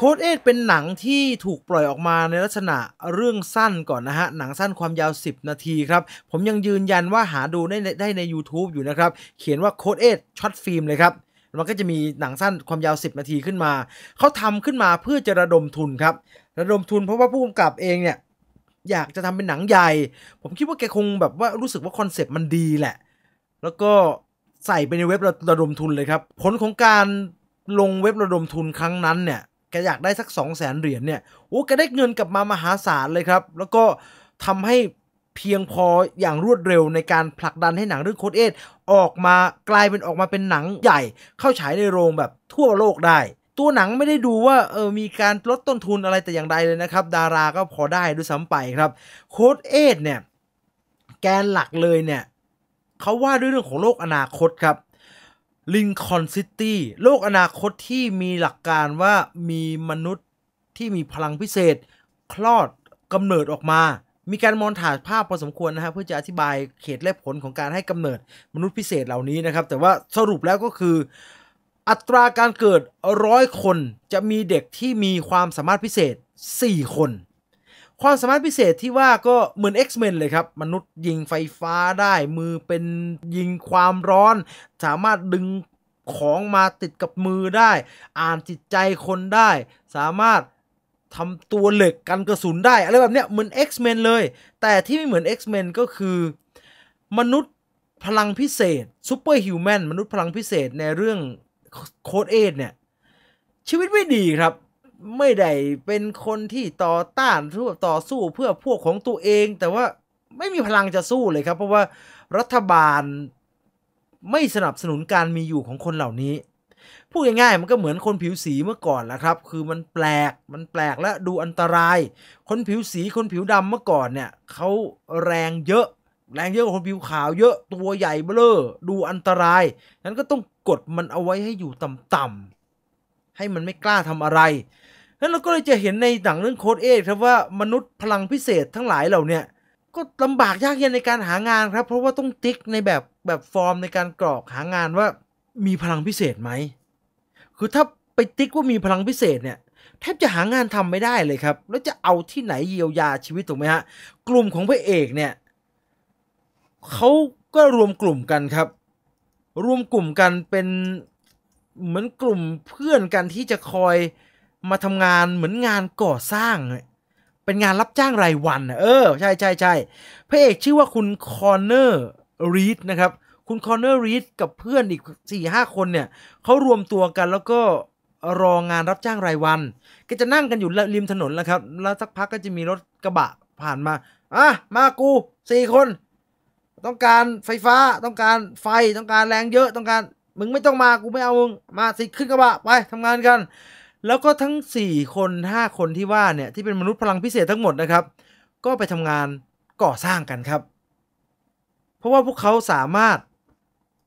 โค้ดเอ็ดเป็นหนังที่ถูกปล่อยออกมาในลักษณะเรื่องสั้นก่อนนะฮะ หนังสั้นความยาว 10 นาทีครับ ผมยังยืนยันว่าหาดูได้ได้ใน YouTube อยู่นะครับ เขียนว่าโค้ดเอ็ดช็อตฟิล์มเลยครับ มันก็จะมีหนังสั้นความยาว 10 นาทีขึ้นมา เขาทำขึ้นมาเพื่อจะระดมทุนครับ ระดมทุนเพราะว่าผู้กำกับเองเนี่ยอยากจะทำเป็นหนังใหญ่ ผมคิดว่าแกคงแบบว่ารู้สึกว่าคอนเซปต์มันดีแหละ แล้วก็ใส่ไปในเว็บระดมทุนเลยครับ ผลของการลงเว็บระดมทุนครั้งนั้นเนี่ยแกอยากได้สัก2องแสนเหรียญเนี่ยโอ้แกได้เงินกลับมามหาศาลเลยครับ แล้วก็ทำให้เพียงพออย่างรวดเร็วในการผลักดันให้หนังเรื่องโคดเอทออกมากลายเป็นออกมาเป็นหนังใหญ่เข้าฉายในโรงแบบทั่วโลกได้ ตัวหนังไม่ได้ดูว่าเออมีการลดต้นทุนอะไรแต่อย่างใดเลยนะครับดาราก็พอได้ด้วยซ้ำไปครับโคดเอทเนี่ยแกนหลักเลยเนี่ยเขาว่าด้วยเรื่องของโลกอนาคตครับลิงคอนซิตี้โลกอนาคตที่มีหลักการว่ามีมนุษย์ที่มีพลังพิเศษ คลอดกำเนิดออกมา มีการมอนถ่ายภาพพอสมควรนะฮะเพื่อจะอธิบายเขตและผลของการให้กำเนิดมนุษย์พิเศษเหล่านี้นะครับ แต่ว่าสรุปแล้วก็คืออัตราการเกิดร้อยคนจะมีเด็กที่มีความสามารถพิเศษ 4 คนความสามารถพิเศษที่ว่าก็เหมือน X-Men เลยครับ มนุษย์ยิงไฟฟ้าได้ มือเป็นยิงความร้อน สามารถดึงของมาติดกับมือได้ อ่านจิตใจคนได้ สามารถทำตัวเหล็กกันกระสุนได้ อะไรแบบเนี้ยเหมือน X-Men เลย แต่ที่ไม่เหมือน X-Men ก็คือ มนุษย์พลังพิเศษซูเปอร์ฮิวแมนมนุษย์พลังพิเศษในเรื่องโคดเอเนี่ยชีวิตไม่ดีครับไม่ได้เป็นคนที่ต่อต้านทั่วต่อสู้เพื่อพวกของตัวเองแต่ว่าไม่มีพลังจะสู้เลยครับเพราะว่ารัฐบาลไม่สนับสนุนการมีอยู่ของคนเหล่านี้ พูดง่ายๆมันก็เหมือนคนผิวสีเมื่อก่อนแหละครับ คือมันแปลกมันแปลกและดูอันตราย คนผิวสีคนผิวดำเมื่อก่อนเนี่ยเขาแรงเยอะ แรงเยอะกว่าคนผิวขาวเยอะตัวใหญ่เบ้อดูอันตราย นั้นก็ต้องกดมันเอาไว้ให้อยู่ต่ำๆให้มันไม่กล้าทำอะไรนั้นเราก็เลยจะเห็นในหนังเรื่องโค้ดเอกครับว่ามนุษย์พลังพิเศษทั้งหลายเหล่าเนี้ก็ลำบากยากเย็นในการหางานครับ เพราะว่าต้องติ๊กในแบบแบบฟอร์มในการกรอกหางานว่ามีพลังพิเศษไหมคือถ้าไปติ๊กว่ามีพลังพิเศษเนี่ยแทบจะหางานทำไม่ได้เลยครับ แล้วจะเอาที่ไหนเยียวยาชีวิตถูกไหมฮะกลุ่มของพระเอกเนี่ยเขาก็รวมกลุ่มกันครับ รวมกลุ่มกันเป็นเหมือนกลุ่มเพื่อนกันที่จะคอยมาทำงานเหมือนงานก่อสร้าง เป็นงานรับจ้างรายวัน เออใช่ใช่ใช่พระเอกชื่อว่าคุณคอนเนอร์รีดนะครับ คุณคอนเนอร์รีดกับเพื่อนอีก4ี่ห้าคนเนี่ยเขารวมตัวกัน แล้วก็รองานรับจ้างรายวัน ก็จะนั่งกันอยู่ริมถนนแล้วครับ แล้วสักพักก็จะมีรถกระบะผ่านมา อ่ะมากูสี่คน ต้องการไฟฟ้า ต้องการไฟต้องการแรงเยอะ ต้องการ มึงไม่ต้องมากูไม่เอามึงมาสิขึ้นกระบะไปทำงานกันแล้วก็ทั้ง 4 คน 5 คนที่ว่าเนี่ย ที่เป็นมนุษย์พลังพิเศษทั้งหมดนะครับ ก็ไปทำงานก่อสร้างกันครับ เพราะว่าพวกเขาสามารถ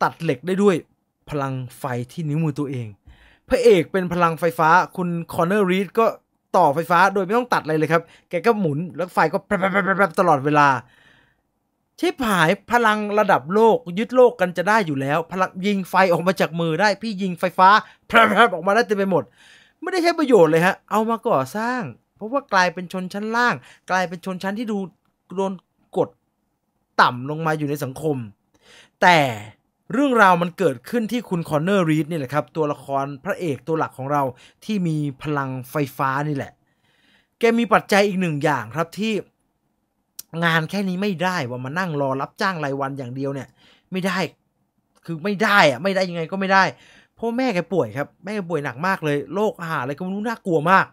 ตัดเหล็กได้ด้วยพลังไฟที่นิ้วมือตัวเอง พระเอกเป็นพลังไฟฟ้า คุณคอนเนอร์รีดก็ต่อไฟฟ้าโดยไม่ต้องตัดอะไรเลยครับ แกก็หมุน แล้วไฟก็แปรตลอดเวลาชิบหายพลังระดับโลกยึดโลกกันจะได้อยู่แล้วพลังยิงไฟออกมาจากมือได้ พี่ยิงไฟฟ้าแปร่ออกมาได้เต็มไปหมดไม่ได้ใช้ประโยชน์เลยฮะ เอามาก่อสร้าง เพราะว่ากลายเป็นชนชั้นล่าง กลายเป็นชนชั้นที่ดูโดนกดต่ำลงมาอยู่ในสังคม แต่เรื่องราวมันเกิดขึ้นที่คุณคอนเนอร์รีดนี่แหละครับ ตัวละครพระเอกตัวหลักของเราที่มีพลังไฟฟ้านี่แหละ แกมีปัจจัยอีกหนึ่งอย่างครับที่งานแค่นี้ไม่ได้ว่ามานั่งรอรับจ้างรายวันอย่างเดียวเนี่ยไม่ได้ คือไม่ได้อะไม่ได้ยังไงก็ไม่ได้พราะแม่แกป่วยครับแม่แกป่วยหนักมากเลยโรคอาหารอะไรก็ไม่รู้น่ากลัวมาก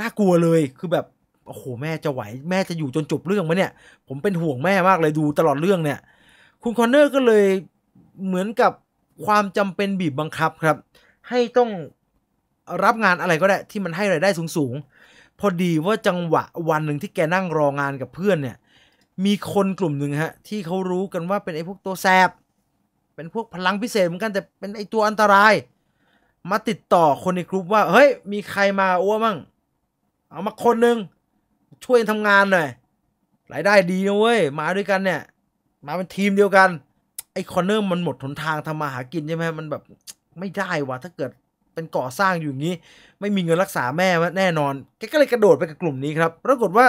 น่ากลัวเลยคือแบบโอ้โหแม่จะไหว แม่จะอยู่จนจบเรื่องไหมเนี่ย ผมเป็นห่วงแม่มากเลยดูตลอดเรื่องเนี่ยคุณคอนเนอร์ก็เลยเหมือนกับความจำเป็นบีบบังคับครับ ให้ต้องรับงานอะไรก็ได้ที่มันให้ไรายได้สูงๆพอดีว่าจังหวะวันหนึ่งที่แกนั่งรองานกับเพื่อนเนี่ยมีคนกลุ่มหนึ่งฮะที่เขารู้กันว่าเป็นไอ้พวกตัวแสบเป็นพวกพลังพิเศษเหมือนกัน แต่เป็นไอตัวอันตราย มาติดต่อคนในกลุ่มว่าเฮ้ย มีใครมาอ้วมั่งเอามาคนนึงช่วยทำงานหน่อยรายได้ดีนะเว้ยมาด้วยกันเนี่ย มาเป็นทีมเดียวกัน ไอคอนเนอร์มันหมดหนทางทำมาหากินใช่ไหมมันแบบไม่ได้วะถ้าเกิดเป็นก่อสร้างอยู่อย่างนี้ ไม่มีเงินรักษาแม่แน่นอนแกก็เลยกระโดดไปกับกลุ่มนี้ครับปรากฏว่า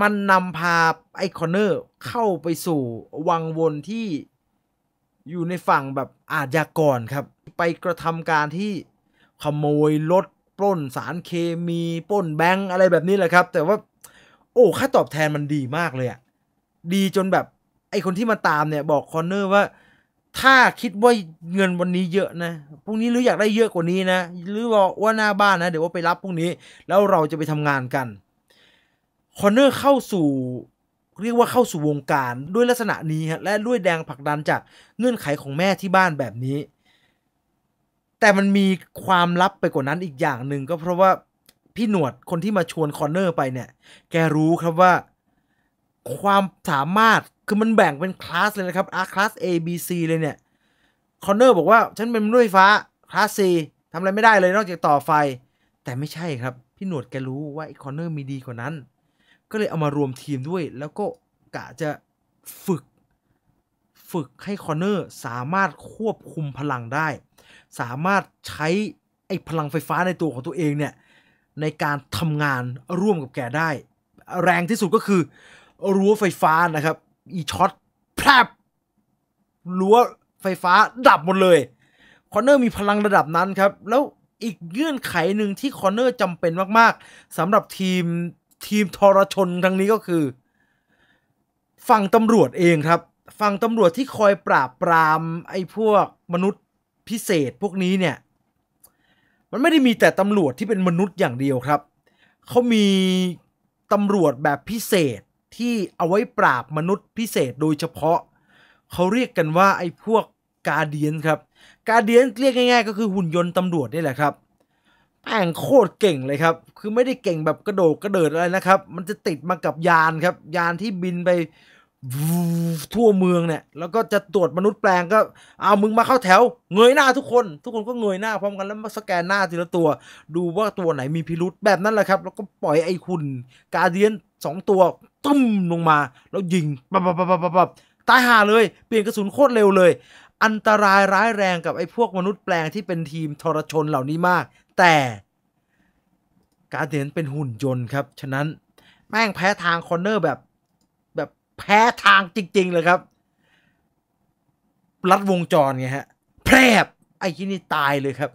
มันนำพาไอคอนเนอร์เข้าไปสู่วังวนที่อยู่ในฝั่งแบบอาญากรครับ ไปกระทำการที่ขโมยรถปล้นสารเคมีปล้นแบงค์อะไรแบบนี้แหละครับ แต่ว่า โอ้ค่าตอบแทนมันดีมากเลยอะดีจนแบบไอคนที่มาตามเนี่ย บอกคอนเนอร์ว่าถ้าคิดว่าเงินวันนี้เยอะนะพรุ่งนี้หรือ อยากได้เยอะกว่านี้นะ หรือบอกว่าหน้าบ้านนะเดี๋ยวว่าไปรับพรุ่งนี้แล้วเราจะไปทำงานกันคอนเนอร์เข้าสู่เรียกว่าเข้าสู่วงการด้วยลักษณะนี้ฮะและด้วยแดงผักดันจากเงื่อนไขของแม่ที่บ้านแบบนี้ แต่มันมีความลับไปกว่านั้นอีกอย่างหนึ่งก็เพราะว่าพี่หนวดคนที่มาชวนคอนเนอร์ไปเนี่ยแกรู้ครับว่า ความสามารถคือมันแบ่งเป็นคลาสเลยนะครับอาคลาส A B C เลยเนี่ยคอนเนอร์บอกว่าฉันเป็นมนุษย์ไฟฟ้าคลาส C ทำอะไรไม่ได้เลยนอกจากต่อไฟ แต่ไม่ใช่ครับ พี่หนวดแกรู้ว่าไอ้คอนเนอร์มีดีกว่านั้นก็เลยเอามารวมทีมด้วย แล้วก็กะจะฝึกฝึกให้คอนเนอร์สามารถควบคุมพลังได้ สามารถใช้ไอ้พลังไฟฟ้าในตัวของตัวเองเนี่ย ในการทำงานร่วมกับแกได้ แรงที่สุดก็คือ รั้วไฟฟ้านะครับ อีช็อตแพรบรั้วไฟฟ้าดับหมดเลยคอนเนอร์มีพลังระดับนั้นครับ แล้วอีกเงื่อนไขหนึ่งที่คอนเนอร์จำเป็นมากๆสำหรับทีมทีมทรชนทั้งนี้ก็คือฝั่งตำรวจเองครับฝั่งตำรวจที่คอยปราบปรามไอ้พวกมนุษย์พิเศษพวกนี้เนี่ยมันไม่ได้มีแต่ตำรวจที่เป็นมนุษย์อย่างเดียวครับ เขามีตำรวจแบบพิเศษที่เอาไว้ปราบมนุษย์พิเศษโดยเฉพาะเขาเรียกกันว่าไอ้พวกกาเดียนครับกาเดียนเรียกง่าย ๆ ก็คือหุ่นยนต์ตำรวจนี่แหละครับแอ่งโคตรเก่งเลยครับ คือไม่ได้เก่งแบบกระโดดกระเดิดอะไรนะครับ มันจะติดมากับยานครับ ยานที่บินไปทั่วเมืองเนี่ย แล้วก็จะตรวจมนุษย์แปลงก็เอามึงมาเข้าแถว เงยหน้าทุกคน ทุกคนก็เงยหน้าพร้อมกันแล้วมาสแกนหน้าทีละตัว ดูว่าตัวไหนมีพิรุษแบบนั้นแหละครับ แล้วก็ปล่อยไอ้คุณกาเดียนสองตัวตุ้มลงมา แล้วยิงปับปับปับปับปับตายห่าเลย เปลี่ยนกระสุนโคตรเร็วเลยอันตรายร้ายแรงกับไอ้พวกมนุษย์แปลงที่เป็นทีมทรชนเหล่านี้มาก แต่การเดนเป็นหุ่นยนต์ครับ ฉะนั้นแม่งแพ้ทางคอนเนอร์แบบแบบแพ้ทางจริง ๆ เลยครับรัดวงจรไงฮะ แพรบไอ้ที่นี่ตายเลยครับ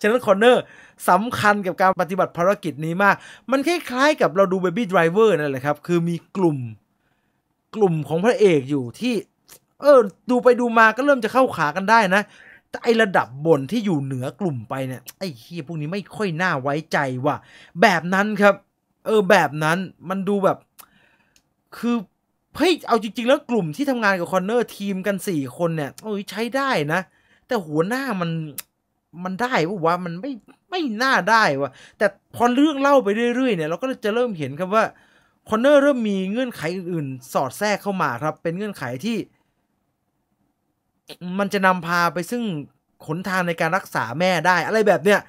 ฉะนั้นคอนเนอร์สำคัญกับการปฏิบัติภารกิจนี้มาก มันคล้าย ๆ กับเราดูเบบี้ไดรเวอร์นั่นแหละครับ คือมีกลุ่มกลุ่มของพระเอกอยู่ที่เออดูไปดูมาก็เริ่มจะเข้าขากันได้นะแต่ไอระดับบนที่อยู่เหนือกลุ่มไปเนี่ยไอ้เฮียพวกนี้ไม่ค่อยน่าไว้ใจว่ะ แบบนั้นครับ เออแบบนั้นมันดูแบบ คือเฮ้ยเอาจริงๆแล้วกลุ่มที่ทำงานกับคอนเนอร์ทีมกันสี่คนเนี่ยโอ้ยใช้ได้นะ แต่หัวหน้ามันมันได้ปะวะมันไม่ไม่น่าได้วะแต่พอเรื่องเล่าไปเรื่อยๆ เนี่ยเราก็จะเริ่มเห็นครับว่าคอนเนอร์เริ่มมีเงื่อนไขอื่นๆสอดแทรกเข้ามาครับ เป็นเงื่อนไขที่มันจะนำพาไปซึ่งขนทางในการรักษาแม่ได้อะไรแบบเนี้ย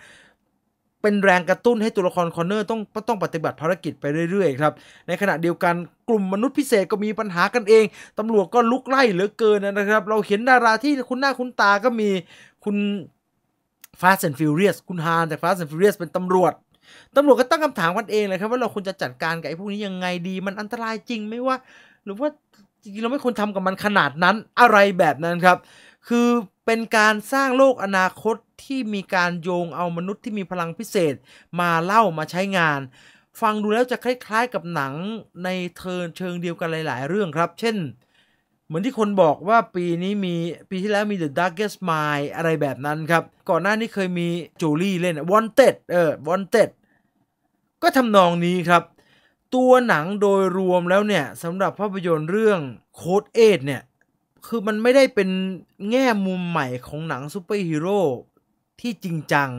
เป็นแรงกระตุ้นให้ตัวละครคอนเนอร์ต้องต้องปฏิบัติภารกิจไปเรื่อยๆครับ ในขณะเดียวกันกลุ่มมนุษย์พิเศษก็มีปัญหากันเองตำรวจก็ลุกไล่เหลือเกินนะครับ เราเห็นดาราที่คุณหน้าคุณตาก็มีคุณฟาส t and Furious คุณฮานจากฟาส t and Furious เป็นตำรวจตำรวจก็ตั้งคำถามกันเองเลยครับว่าเราควรจะจัดการกับไอ้พวกนี้ยังไงดี มันอันตรายจริงไหมว่าหรือว่าจริงๆเราไม่ควรทำกับมันขนาดนั้นอะไรแบบนั้นครับ คือเป็นการสร้างโลกอนาคตที่มีการโยงเอามนุษย์ที่มีพลังพิเศษมาเล่ามาใช้งาน ฟังดูแล้วจะคล้ายๆกับหนังในเทินเชิงเดียวกันหลายๆเรื่องครับ เช่น เหมือนที่คนบอกว่าปีนี้มีปีที่แล้วมี The Darkest Mind อะไรแบบนั้นครับ ก่อนหน้านี้เคยมีจูลี่เล่น Wanted เออ Wanted ก็ทำนองนี้ครับตัวหนังโดยรวมแล้วเนี่ยสำหรับภาพยนตร์เรื่องโค้ดเอทเนี่ยคือมันไม่ได้เป็นแง่มุมใหม่ของหนังซูเปอร์ฮีโร่ที่จริงจัง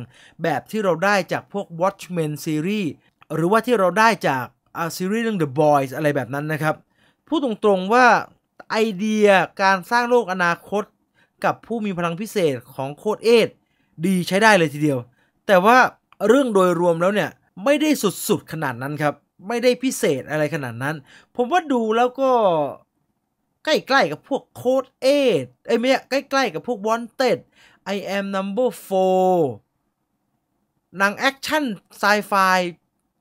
แบบที่เราได้จากพวก Watchmen ซีรีส์หรือว่าที่เราได้จากซีรีส์เรื่อง The Boys อะไรแบบนั้นนะครับ พูดตรงๆว่าไอเดียการสร้างโลกอนาคตกับผู้มีพลังพิเศษของโคดเอทดีใช้ได้เลยทีเดียว แต่ว่าเรื่องโดยรวมแล้วเนี่ยไม่ได้สุดๆขนาดนั้นครับไม่ได้พิเศษอะไรขนาดนั้น ผมว่าดูแล้วก็ใกล้ๆกับพวกโค้ดเอทไอ้ไม่ใช่ใกล้ ๆ กับพวกวอนเต็ดไอแอมนัมเบอร์โฟหนังแอคชั่นไซไฟ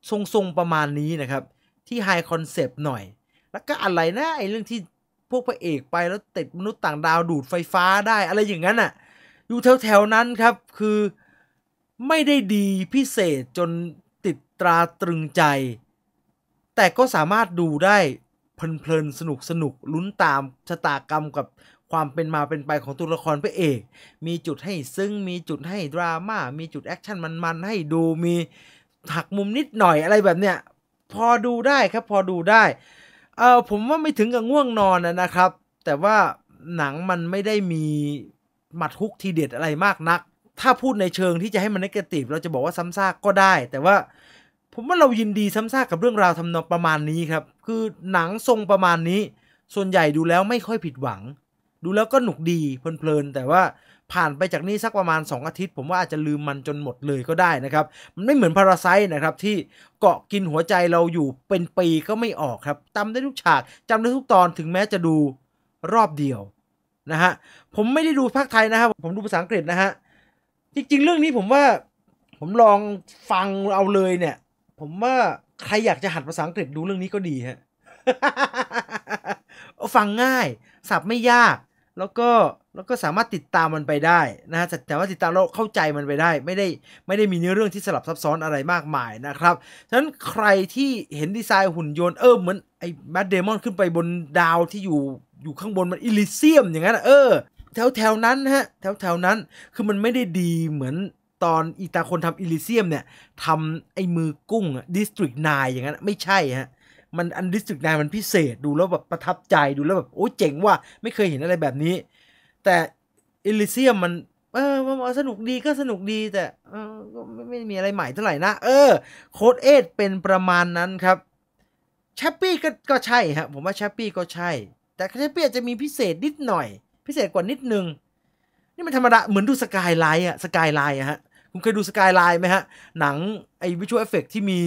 ทรง ๆ ประมาณนี้นะครับที่ไฮคอนเซปต์หน่อย แล้วก็อะไรนะ ไอเรื่องที่พวกพระเอกไปแล้วติดมนุษย์ต่างดาวดูดไฟฟ้าได้อะไรอย่างนั้นอ่ะอยู่แถวๆนั้นครับ คือไม่ได้ดีพิเศษจนติดตราตรึงใจแต่ก็สามารถดูได้เพลินๆ สนุกสนุกลุ้นตามชะตากรรมกับความเป็นมาเป็นไปของตัวละครพระเอกมีจุดให้ซึ้งมีจุดให้ดราม่ามีจุดแอคชั่นมันๆให้ดูมีหักมุมนิดหน่อยอะไรแบบเนี้ยพอดูได้ครับพอดูได้เออผมว่าไม่ถึงกับง่วงนอนนะครับ แต่ว่าหนังมันไม่ได้มีหมัดฮุกทีเด็ดอะไรมากนัก ถ้าพูดในเชิงที่จะให้มันนกตีฟเราจะบอกว่าซ้ำซากก็ได้ แต่ว่าผมว่าเรายินดีซ้ำซากกับเรื่องราวทำนองประมาณนี้ครับ คือหนังทรงประมาณนี้ ส่วนใหญ่ดูแล้วไม่ค่อยผิดหวัง ดูแล้วก็หนุกดีเพลินๆแต่ว่าผ่านไปจากนี้สักประมาณ 2 อาทิตย์ ผมว่าอาจจะลืมมันจนหมดเลยก็ได้นะครับ มันไม่เหมือนพาราไซนะครับ ที่เกาะกินหัวใจเราอยู่เป็นปีก็ไม่ออกครับจำได้ทุกฉากจำได้ทุกตอนถึงแม้จะดูรอบเดียวนะฮะผมไม่ได้ดูภาคไทยนะครับ ผมดูภาษาอังกฤษนะฮะจริงๆ เรื่องนี้ผมว่าผมลองฟังเอาเลยเนี่ยผมว่า ใครอยากจะหัดภาษาอังกฤษดูเรื่องนี้ก็ดีฮะ ฟังง่ายสับไม่ยาก แล้วก็ แล้วก็สามารถติดตามมันไปได้นะฮะแต่ว่าติดตามเราเข้าใจมันไปได้ ไม่ได้ ไม่ได้มีเนื้อเรื่องที่สลับซับซ้อนอะไรมากมายนะครับ ฉะนั้นใครที่เห็นดีไซน์หุ่นยนต์เออเหมือนไอ้แมดเดมอนขึ้นไปบนดาวที่อยู่ อยู่ข้างบนมันอิลิเซียมอย่างนั้นเออ แถวแถวนั้นฮะ แถวแถวนั้นคือมันไม่ได้ดีเหมือนตอนอีตาคนทำอิลิเซียมเนี่ยทำไอ้มือกุ้งดิสตริกนายอย่างนั้น ไม่ใช่ฮะ มันอันดิสตริกนายมันพิเศษดูแล้วแบบประทับใจดูแล้วแบบ โอ้เจ๋งว่ะไม่เคยเห็นอะไรแบบนี้ แต่อิลิเซียมมันเออมัน สนุกดีก็สนุกดีแต่เออไม่ไม่มีอะไรใหม่เท่าไหร่นะ เออ โค้ดเอทเป็นประมาณนั้นครับแชปปี้ก็ก็ใช่ฮะ ผมว่าแชปปี้ก็ใช่ แต่แชปปี้จะมีพิเศษนิดหน่อย พิเศษกว่านิดนึง นี่มันธรรมดาเหมือนดูสกายไลน์อะสกายไลน์อะฮะคุณเคยดูสกายไลน์ไหมฮะ หนังไอ้วิชวลเอฟเฟกที่มี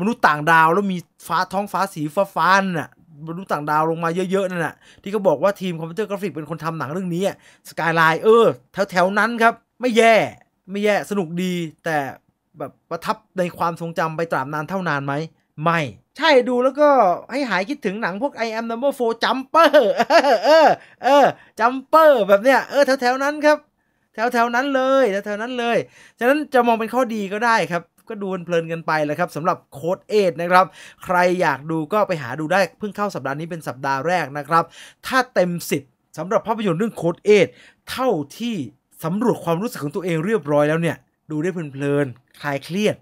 มนุษย์ต่างดาวแล้วมีฟ้าท้องฟ้าสีฟ้าฟ้าน่ะ มนุษย์ต่างดาวลงมาเยอะ ๆ นั่นแหะที่เขาบอกว่าทีมคอมพิวเตอร์กราฟิกเป็นคนทำหนังเรื่องนี้สกายไลน์เออแถวๆนั้นครับ ไม่แย่ไม่แย่สนุกดีแต่แบบประทับในความทรงจำไปตราบนานเท่านานไหมไม่ ใช่ดูแล้วก็ให้หายคิดถึงหนังพวก I am number 4 jumper เออเออ jumper แบบเนี้ยเออแถวๆนั้นครับแถวแถวนั้นเลยแถวแถวนั้นเลย ฉะนั้นจะมองเป็นข้อดีก็ได้ครับ ก็ดูเพลินกันไปแล้วครับสำหรับโค้ดเอทนะครับ ใครอยากดูก็ไปหาดูได้ เพิ่งเข้าสัปดาห์นี้เป็นสัปดาห์แรกนะครับ ถ้าเต็มสิ์สำหรับภาพยนตร์เรื่องโค้ดเอทเท่าที่สำรวจความรู้สึกของตัวเองเรียบร้อยแล้วเนี่ย ดูได้เพลินๆ คลายเครียด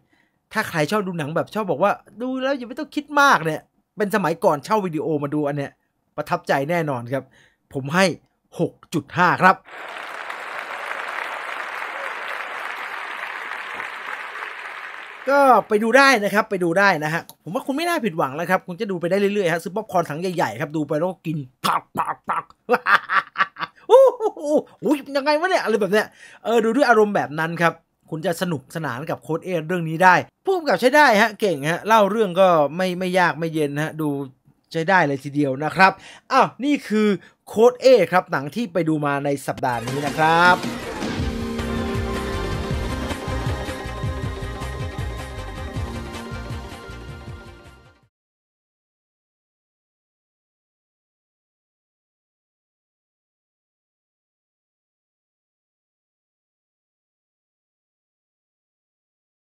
ถ้าใครชอบดูหนังแบบชอบบอกว่า ดูแล้วอย่าไม่ต้องคิดมากเนี่ย เป็นสมัยก่อนเช่าวิดีโอมาดูอันเนี้ยประทับใจแน่นอนครับ ผมให้ 6.5 ครับก็ไปดูได้นะครับไปดูได้นะฮะผมว่าคุณไม่น่าผิดหวังแล้วครับคุณจะดูไปได้เรื่อยๆฮะซื้อป๊อปคอร์นถังใหญ่ๆครับดูไปแล้วก็กินปักปักปักโอ้โหยังไงวะเนี่ยอะไรแบบเนี้ยเออดูด้วยอารมณ์แบบนั้นครับคุณจะสนุกสนานกับโค้ดเอเรื่องนี้ได้พูดกับใช้ได้ฮะเก่งฮะเล่าเรื่องก็ไม่ไม่ยากไม่เย็นฮะดูใช้ได้เลยทีเดียวนะครับอ้าวนี่คือโค้ดเอครับหนังที่ไปดูมาในสัปดาห์นี้นะครับ